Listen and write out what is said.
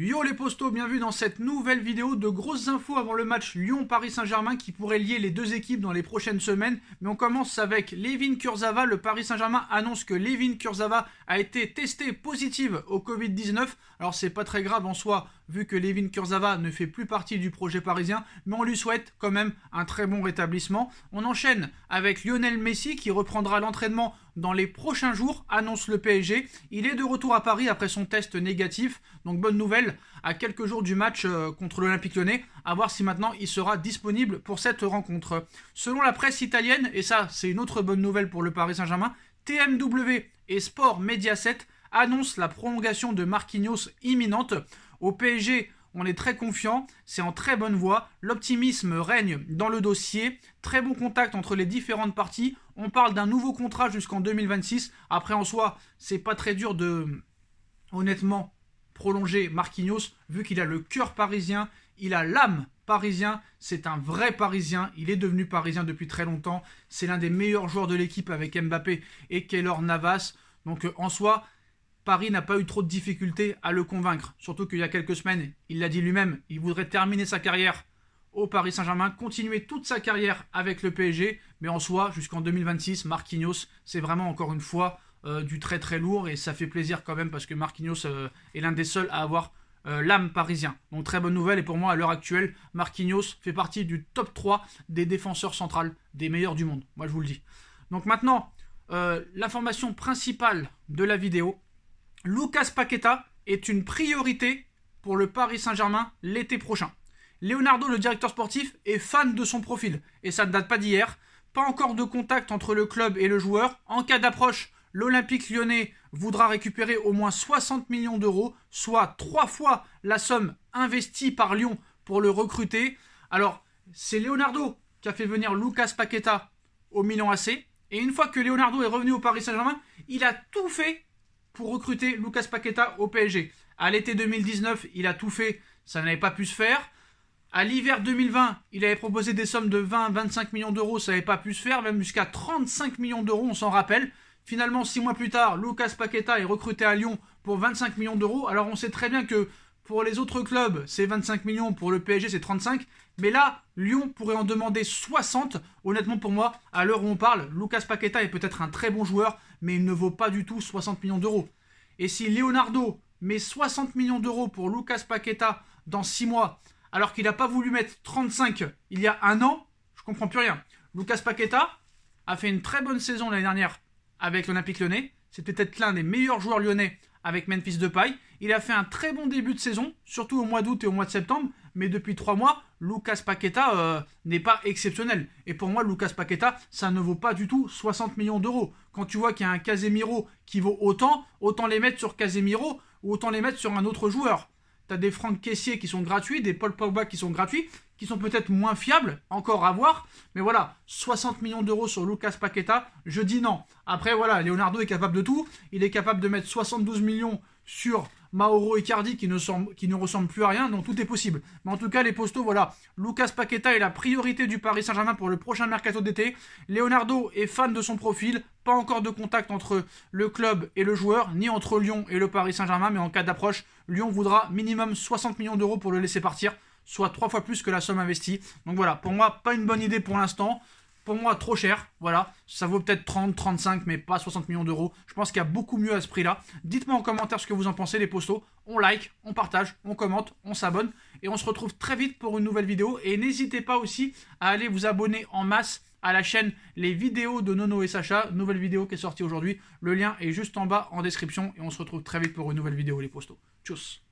Yo les postos, bienvenue dans cette nouvelle vidéo de grosses infos avant le match Lyon-Paris Saint-Germain qui pourrait lier les deux équipes dans les prochaines semaines. Mais on commence avec Levin Kurzava. Le Paris Saint-Germain annonce que Levin Kurzava a été testé positive au Covid-19. Alors c'est pas très grave en soi vu que Levin Kurzava ne fait plus partie du projet parisien, mais on lui souhaite quand même un très bon rétablissement. On enchaîne avec Lionel Messi qui reprendra l'entraînement dans les prochains jours, annonce le PSG. Il est de retour à Paris après son test négatif. Donc bonne nouvelle à quelques jours du match euh, contre l'Olympique lyonnais. À voir si maintenant il sera disponible pour cette rencontre. Selon la presse italienne, et ça c'est une autre bonne nouvelle pour le Paris Saint-Germain, TMW et Sport Mediaset annoncent la prolongation de Marquinhos imminente. Au PSG, on est très confiant, c'est en très bonne voie, l'optimisme règne dans le dossier, très bon contact entre les différentes parties. On parle d'un nouveau contrat jusqu'en 2026. Après, en soi, c'est pas très dur de, honnêtement, prolonger Marquinhos, vu qu'il a le cœur parisien, il a l'âme parisien, c'est un vrai parisien, il est devenu parisien depuis très longtemps, c'est l'un des meilleurs joueurs de l'équipe avec Mbappé et Keylor Navas. Donc euh, en soi, Paris n'a pas eu trop de difficultés à le convaincre, surtout qu'il y a quelques semaines, il l'a dit lui-même, il voudrait terminer sa carrière au Paris Saint-Germain, continuer toute sa carrière avec le PSG, mais en soi, jusqu'en 2026, Marquinhos, c'est vraiment encore une fois euh, du très très lourd et ça fait plaisir quand même parce que Marquinhos euh, est l'un des seuls à avoir euh, l'âme parisien. Donc très bonne nouvelle et pour moi à l'heure actuelle, Marquinhos fait partie du top 3 des défenseurs centrales, des meilleurs du monde, moi je vous le dis. Donc maintenant, l'information principale de la vidéo, Lucas Paqueta est une priorité pour le Paris Saint-Germain l'été prochain. Leonardo, le directeur sportif, est fan de son profil, et ça ne date pas d'hier. Pas encore de contact entre le club et le joueur. En cas d'approche, l'Olympique lyonnais voudra récupérer au moins 60 millions d'euros, soit trois fois la somme investie par Lyon pour le recruter. Alors, c'est Leonardo qui a fait venir Lucas Paqueta au Milan AC. Et une fois que Leonardo est revenu au Paris Saint-Germain, il a tout fait pour recruter Lucas Paqueta au PSG. À l'été 2019, il a tout fait, ça n'avait pas pu se faire. À l'hiver 2020, il avait proposé des sommes de 20-25 millions d'euros, ça n'avait pas pu se faire, même jusqu'à 35 millions d'euros, on s'en rappelle. Finalement, six mois plus tard, Lucas Paqueta est recruté à Lyon pour 25 millions d'euros. Alors on sait très bien que pour les autres clubs, c'est 25 millions. Pour le PSG, c'est 35. Mais là, Lyon pourrait en demander 60. Honnêtement, pour moi, à l'heure où on parle, Lucas Paqueta est peut-être un très bon joueur, mais il ne vaut pas du tout 60 millions d'euros. Et si Leonardo met 60 millions d'euros pour Lucas Paqueta dans 6 mois, alors qu'il n'a pas voulu mettre 35 il y a un an, je comprends plus rien. Lucas Paqueta a fait une très bonne saison l'année dernière avec l'Olympique lyonnais. C'est peut-être l'un des meilleurs joueurs lyonnais avec Memphis Depay. Il a fait un très bon début de saison, surtout au mois d'août et au mois de septembre. Mais depuis trois mois, Lucas Paqueta euh, n'est pas exceptionnel. Et pour moi, Lucas Paqueta, ça ne vaut pas du tout 60 millions d'euros. Quand tu vois qu'il y a un Casemiro qui vaut autant, autant les mettre sur Casemiro ou autant les mettre sur un autre joueur. Tu as des Franck Caissier qui sont gratuits, des Paul Pogba qui sont gratuits qui sont peut-être moins fiables, encore à voir. Mais voilà, 60 millions d'euros sur Lucas Paqueta, je dis non. Après, voilà, Leonardo est capable de tout. Il est capable de mettre 72 millions sur Mauro Icardi qui ne, semble, qui ne ressemble plus à rien, donc tout est possible. Mais en tout cas, les postos, voilà, Lucas Paqueta est la priorité du Paris Saint-Germain pour le prochain mercato d'été. Leonardo est fan de son profil, pas encore de contact entre le club et le joueur, ni entre Lyon et le Paris Saint-Germain, mais en cas d'approche, Lyon voudra minimum 60 millions d'euros pour le laisser partir soit trois fois plus que la somme investie. Donc voilà, pour moi, pas une bonne idée pour l'instant. Pour moi, trop cher. Voilà, ça vaut peut-être 30, 35, mais pas 60 millions d'euros. Je pense qu'il y a beaucoup mieux à ce prix-là. Dites-moi en commentaire ce que vous en pensez, les postos. On like, on partage, on commente, on s'abonne. Et on se retrouve très vite pour une nouvelle vidéo. Et n'hésitez pas aussi à aller vous abonner en masse à la chaîne les vidéos de Nono et Sacha. Nouvelle vidéo qui est sortie aujourd'hui. Le lien est juste en bas en description. Et on se retrouve très vite pour une nouvelle vidéo, les postos. Tchuss